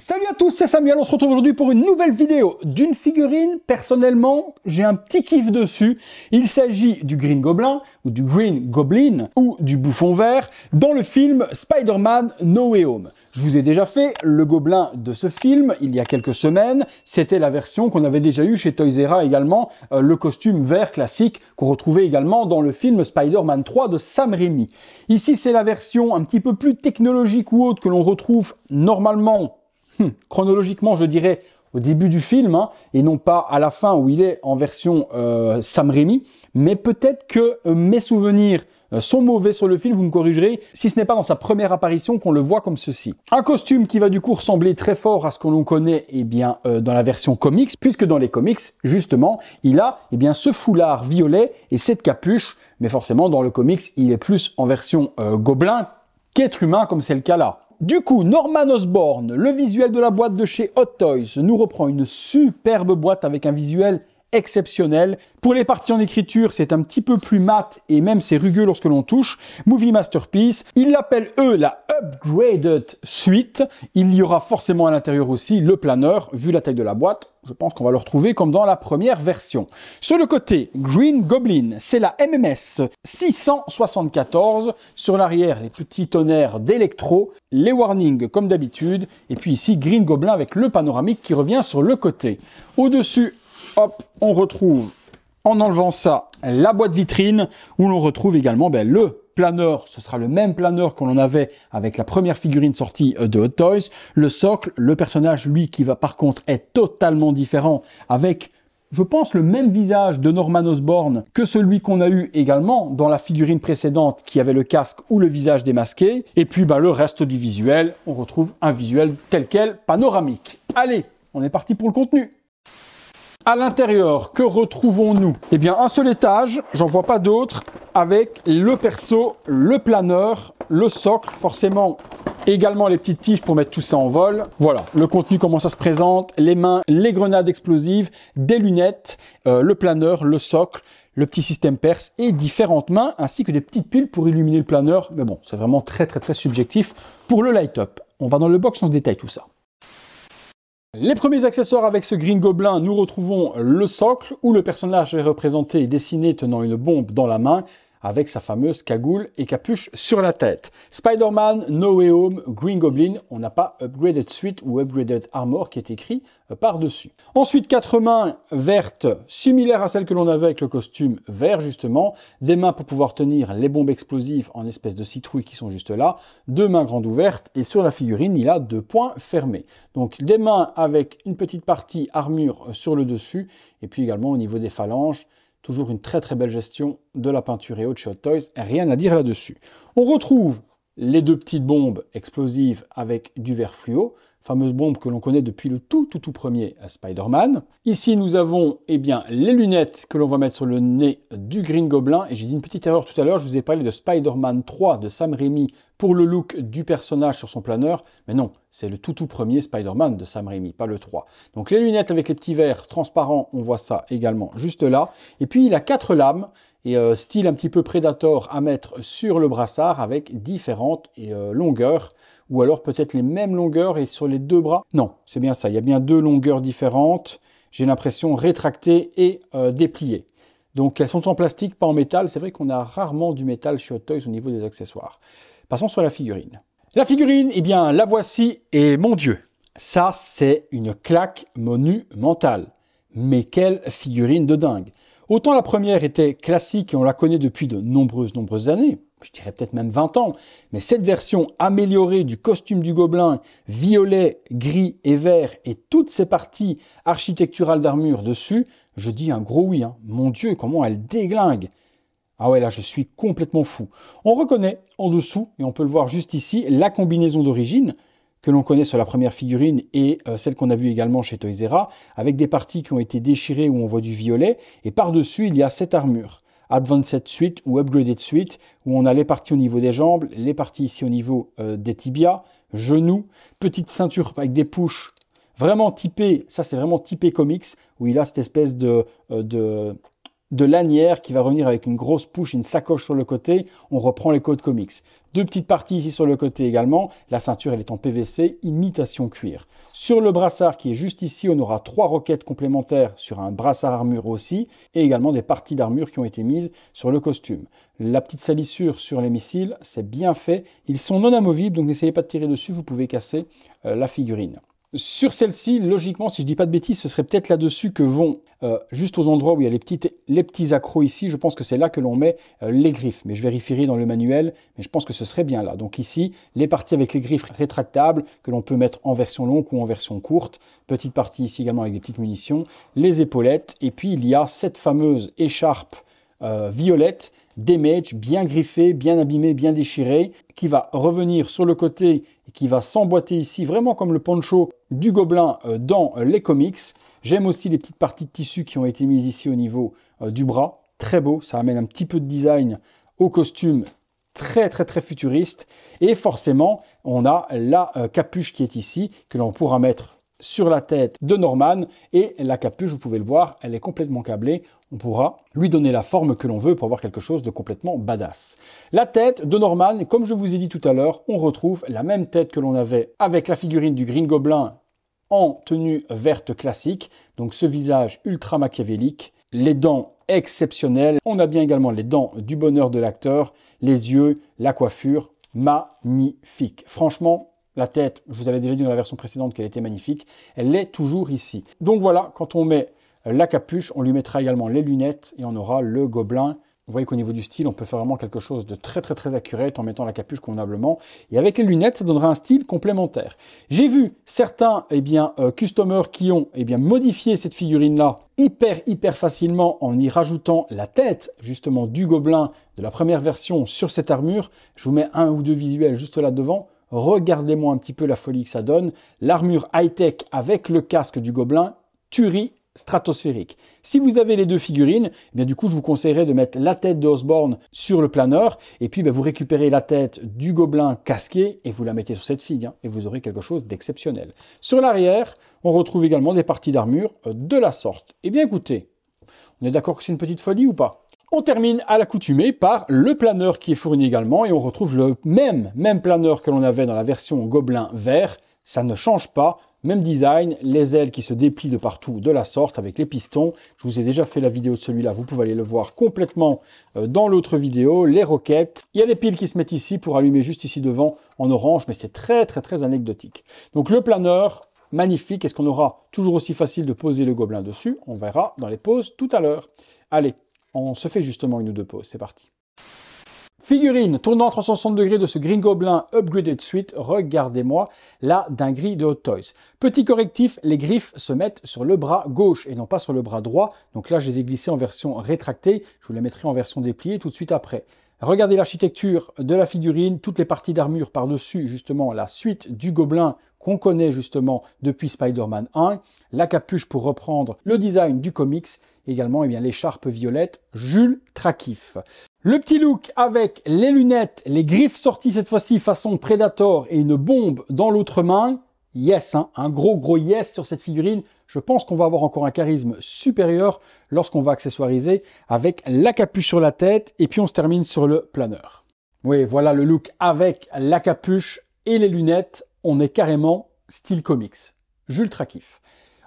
Salut à tous, c'est Samuel, on se retrouve aujourd'hui pour une nouvelle vidéo d'une figurine. Personnellement, j'ai un petit kiff dessus. Il s'agit du Green Goblin, ou du Green Goblin, ou du Bouffon Vert, dans le film Spider-Man No Way Home. Je vous ai déjà fait le Goblin de ce film il y a quelques semaines. C'était la version qu'on avait déjà eue chez Toys R également, euh, le costume vert classique qu'on retrouvait également dans le film Spider-Man 3 de Sam Raimi. Ici, c'est la version un petit peu plus technologique ou autre que l'on retrouve normalement Hmm. chronologiquement, je dirais au début du film, hein, et non pas à la fin où il est en version euh, Sam Raimi. Mais peut-être que euh, mes souvenirs euh, sont mauvais sur le film, vous me corrigerez, si ce n'est pas dans sa première apparition qu'on le voit comme ceci. Un costume qui va du coup ressembler très fort à ce que l'on connaît eh bien, dans la version comics, puisque dans les comics, justement, il a eh bien, ce foulard violet et cette capuche, mais forcément dans le comics, il est plus en version gobelin qu'être humain comme c'est le cas là. Du coup, Norman Osborn, le visuel de la boîte de chez Hot Toys, nous reprend une superbe boîte avec un visuel exceptionnel. Pour les parties en écriture, c'est un petit peu plus mat et même c'est rugueux lorsque l'on touche. Movie Masterpiece, ils l'appellent eux la Upgraded Suite. Il y aura forcément à l'intérieur aussi le planeur, vu la taille de la boîte. Je pense qu'on va le retrouver comme dans la première version. Sur le côté, Green Goblin, c'est la MMS 674. Sur l'arrière, les petits tonnerres d'électro, les warnings comme d'habitude, et puis ici Green Goblin avec le panoramique qui revient sur le côté. Au-dessus, on retrouve en enlevant ça la boîte vitrine où l'on retrouve également ben, le planeur, ce sera le même planeur qu'on en avait avec la première figurine sortie euh, de Hot Toys. Le socle, le personnage, lui, qui va par contre être totalement différent avec je pense, le même visage de Norman Osborn que celui qu'on a eu également dans la figurine précédente qui avait le casque ou le visage démasqué. Et puis ben, le reste du visuel, on retrouve un visuel tel quel, panoramique. Allez, on est parti pour le contenu. À l'intérieur, que retrouvons-nous Eh bien, un seul étage, j'en vois pas d'autre, avec le perso, le planeur, le socle, forcément également les petites tiges pour mettre tout ça en vol. Voilà, le contenu, comment ça se présente, les mains, les grenades explosives, des lunettes, euh, le planeur, le socle, le petit système perse et différentes mains, ainsi que des petites piles pour illuminer le planeur. Mais bon, c'est vraiment très très très subjectif pour le light-up. On va dans le box, on se détaille tout ça. Les premiers accessoires avec ce Green Goblin, nous retrouvons le socle où le personnage est représenté et dessiné tenant une bombe dans la main avec sa fameuse cagoule et capuche sur la tête. Spider-Man, No Way Home, Green Goblin, on n'a pas Upgraded Suite ou Upgraded Armor qui est écrit euh, par-dessus. Ensuite, quatre mains vertes, similaires à celles que l'on avait avec le costume vert justement, des mains pour pouvoir tenir les bombes explosives en espèces de citrouille qui sont juste là, deux mains grandes ouvertes et sur la figurine, il a deux points fermés. Donc des mains avec une petite partie armure sur le dessus et puis également au niveau des phalanges, Toujours une très très belle gestion de la peinture et autres chez Toys, rien à dire là-dessus. On retrouve les deux petites bombes explosives avec du verre fluo, fameuse bombe que l'on connaît depuis le tout tout tout premier Spider-Man. Ici, nous avons eh bien, les lunettes que l'on va mettre sur le nez du Green Goblin. Et j'ai dit une petite erreur tout à l'heure, je vous ai parlé de Spider-Man 3 de Sam Raimi pour le look du personnage sur son planeur. Mais non, c'est le tout tout premier Spider-Man de Sam Raimi, pas le 3. Donc les lunettes avec les petits verres transparents, on voit ça également juste là. Et puis il a quatre lames et euh, style un petit peu Predator à mettre sur le brassard avec différentes euh, longueurs ou alors peut-être les mêmes longueurs et sur les deux bras. Non, c'est bien ça, il y a bien deux longueurs différentes, j'ai l'impression rétractées et dépliée. Euh, dépliées. Donc elles sont en plastique, pas en métal, c'est vrai qu'on a rarement du métal chez Hot Toys au niveau des accessoires. Passons sur la figurine. La figurine, eh bien la voici, et mon dieu, ça c'est une claque monumentale. Mais quelle figurine de dingue Autant la première était classique et on la connaît depuis de nombreuses, nombreuses années, je dirais peut-être même 20 ans, mais cette version améliorée du costume du gobelin, violet, gris et vert, et toutes ces parties architecturales d'armure dessus, je dis un gros oui. Hein. Mon Dieu, comment elle déglingue ah ouais, là, je suis complètement fou. On reconnaît en dessous, et on peut le voir juste ici, la combinaison d'origine que l'on connaît sur la première figurine et euh, celle qu'on a vue également chez Toys avec des parties qui ont été déchirées où on voit du violet, et par-dessus, il y a cette armure. Advanced Suite ou Upgraded Suite, où on a les parties au niveau des jambes, les parties ici au niveau euh, des tibias, genoux, petite ceinture avec des pushes, vraiment typé, ça c'est vraiment typé comics, où il a cette espèce de, euh, de de lanière qui va revenir avec une grosse pouche, une sacoche sur le côté. On reprend les codes comics. Deux petites parties ici sur le côté également. La ceinture, elle est en PVC, imitation cuir. Sur le brassard qui est juste ici, on aura trois roquettes complémentaires sur un brassard armure aussi, et également des parties d'armure qui ont été mises sur le costume. La petite salissure sur les missiles, c'est bien fait. Ils sont non amovibles, donc n'essayez pas de tirer dessus, vous pouvez casser euh, la figurine. Sur celle-ci, logiquement, si je dis pas de bêtises, ce serait peut-être là-dessus que vont, euh, juste aux endroits où il y a les, petites, les petits accros ici, je pense que c'est là que l'on met euh, les griffes. Mais je vérifierai dans le manuel, mais je pense que ce serait bien là. Donc ici, les parties avec les griffes rétractables, que l'on peut mettre en version longue ou en version courte. Petite partie ici également avec des petites munitions. Les épaulettes. Et puis, il y a cette fameuse écharpe euh, violette, violette, damage, bien griffé, bien abîmé, bien déchiré, qui va revenir sur le côté et qui va s'emboîter ici, vraiment comme le poncho du gobelin euh, dans euh, les comics. J'aime aussi les petites parties de tissu qui ont été mises ici au niveau du bras. Très beau, ça amène un petit peu de design au costume très très très futuriste et forcément on a la capuche qui est ici que l'on pourra mettre sur la tête de Norman et la capuche, vous pouvez le voir, elle est complètement câblée. On pourra lui donner la forme que l'on veut pour avoir quelque chose de complètement badass. La tête de Norman, comme je vous ai dit tout à l'heure, on retrouve la même tête que l'on avait avec la figurine du Green Goblin en tenue verte classique, donc ce visage ultra machiavélique, les dents exceptionnelles, on a bien également les dents du bonheur de l'acteur, les yeux, la coiffure, magnifique. Franchement, la tête, je vous avais déjà dit dans la version précédente qu'elle était magnifique. Elle l'est toujours ici. Donc voilà, quand on met la capuche, on lui mettra également les lunettes et on aura le gobelin. Vous voyez qu'au niveau du style, on peut faire vraiment quelque chose de très très très accurate en mettant la capuche convenablement. Et avec les lunettes, ça donnera un style complémentaire. J'ai vu certains eh bien, euh, customers qui ont eh bien, modifié cette figurine-là hyper hyper facilement en y rajoutant la tête justement du gobelin de la première version sur cette armure. Je vous mets un ou deux visuels juste là devant. Regardez-moi un petit peu la folie que ça donne. L'armure high-tech avec le casque du gobelin, tuerie stratosphérique. Si vous avez les deux figurines, eh bien du coup je vous conseillerais de mettre la tête de Osborne sur le planeur et puis ben, vous récupérez la tête du gobelin casqué et vous la mettez sur cette figue hein, et vous aurez quelque chose d'exceptionnel. Sur l'arrière, on retrouve également des parties d'armure euh, de la sorte. Eh bien écoutez, on est d'accord que c'est une petite folie ou pas on termine à l'accoutumée par le planeur qui est fourni également et on retrouve le même, même planeur que l'on avait dans la version Gobelin vert. Ça ne change pas, même design, les ailes qui se déplient de partout de la sorte avec les pistons. Je vous ai déjà fait la vidéo de celui-là, vous pouvez aller le voir complètement euh, dans l'autre vidéo, les roquettes. Il y a les piles qui se mettent ici pour allumer juste ici devant en orange, mais c'est très très très anecdotique. Donc le planeur, magnifique. Est-ce qu'on aura toujours aussi facile de poser le gobelin dessus On verra dans les pauses tout à l'heure. Allez, on se fait justement une ou deux pauses, c'est parti. Figurine tournant 360 degrés de ce Green Goblin upgraded suite, regardez-moi la dinguerie de Hot Toys. Petit correctif, les griffes se mettent sur le bras gauche et non pas sur le bras droit. Donc là, je les ai glissées en version rétractée. Je vous les mettrai en version dépliée tout de suite après. Regardez l'architecture de la figurine, toutes les parties d'armure par-dessus, justement, la suite du gobelin qu'on connaît justement depuis Spider-Man 1, la capuche pour reprendre le design du comics, également eh bien l'écharpe violette, Jules Trakif. Le petit look avec les lunettes, les griffes sorties cette fois-ci façon Predator et une bombe dans l'autre main, yes, hein. un gros gros yes sur cette figurine. Je pense qu'on va avoir encore un charisme supérieur lorsqu'on va accessoiriser avec la capuche sur la tête et puis on se termine sur le planeur. Oui, voilà le look avec la capuche et les lunettes. On est carrément style comics. J'ultra kiffe.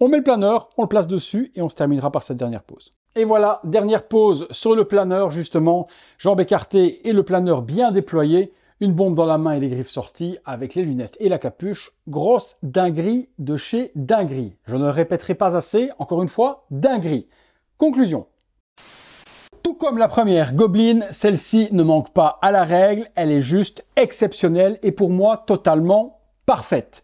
On met le planeur, on le place dessus et on se terminera par cette dernière pause. Et voilà, dernière pause sur le planeur justement, jambes écartées et le planeur bien déployé. Une bombe dans la main et les griffes sorties, avec les lunettes et la capuche, grosse dinguerie de chez dinguerie. Je ne le répéterai pas assez, encore une fois, dinguerie. Conclusion. Tout comme la première Goblin, celle-ci ne manque pas à la règle, elle est juste exceptionnelle et pour moi totalement parfaite.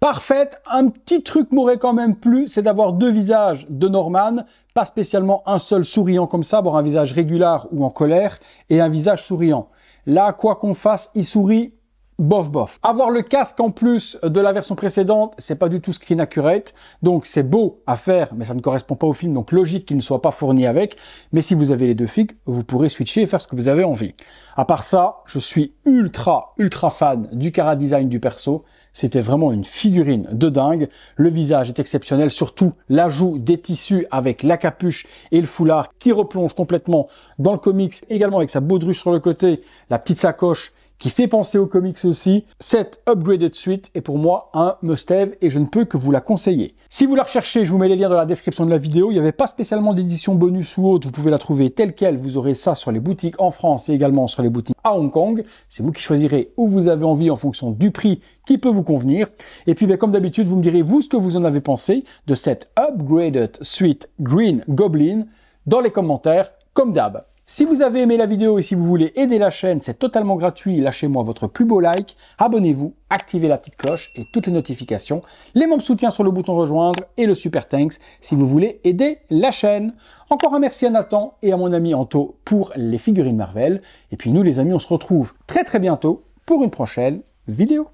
Parfaite, un petit truc m'aurait quand même plu, c'est d'avoir deux visages de Norman, pas spécialement un seul souriant comme ça, avoir un visage régulier ou en colère et un visage souriant. Là, quoi qu'on fasse, il sourit bof bof. Avoir le casque en plus de la version précédente, c'est pas du tout screen accurate, donc c'est beau à faire, mais ça ne correspond pas au film, donc logique qu'il ne soit pas fourni avec, mais si vous avez les deux figs, vous pourrez switcher et faire ce que vous avez envie. À part ça, je suis ultra ultra fan du cara design du perso, c'était vraiment une figurine de dingue. Le visage est exceptionnel, surtout l'ajout des tissus avec la capuche et le foulard qui replonge complètement dans le comics, également avec sa baudruche sur le côté, la petite sacoche qui fait penser aux comics aussi. Cette upgraded suite est pour moi un must-have et je ne peux que vous la conseiller. Si vous la recherchez, je vous mets les liens dans la description de la vidéo. Il n'y avait pas spécialement d'édition bonus ou autre, vous pouvez la trouver telle qu'elle. Vous aurez ça sur les boutiques en France et également sur les boutiques à Hong Kong. C'est vous qui choisirez où vous avez envie en fonction du prix qui peut vous convenir. Et puis, ben, comme d'habitude, vous me direz vous ce que vous en avez pensé de cette upgraded suite Green Goblin dans les commentaires, comme d'hab. Si vous avez aimé la vidéo et si vous voulez aider la chaîne, c'est totalement gratuit. Lâchez-moi votre plus beau like, abonnez-vous, activez la petite cloche et toutes les notifications. Les membres soutien sur le bouton rejoindre et le super thanks si vous voulez aider la chaîne. Encore un merci à Nathan et à mon ami Anto pour les figurines Marvel. Et puis nous les amis, on se retrouve très très bientôt pour une prochaine vidéo.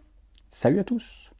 Salut à tous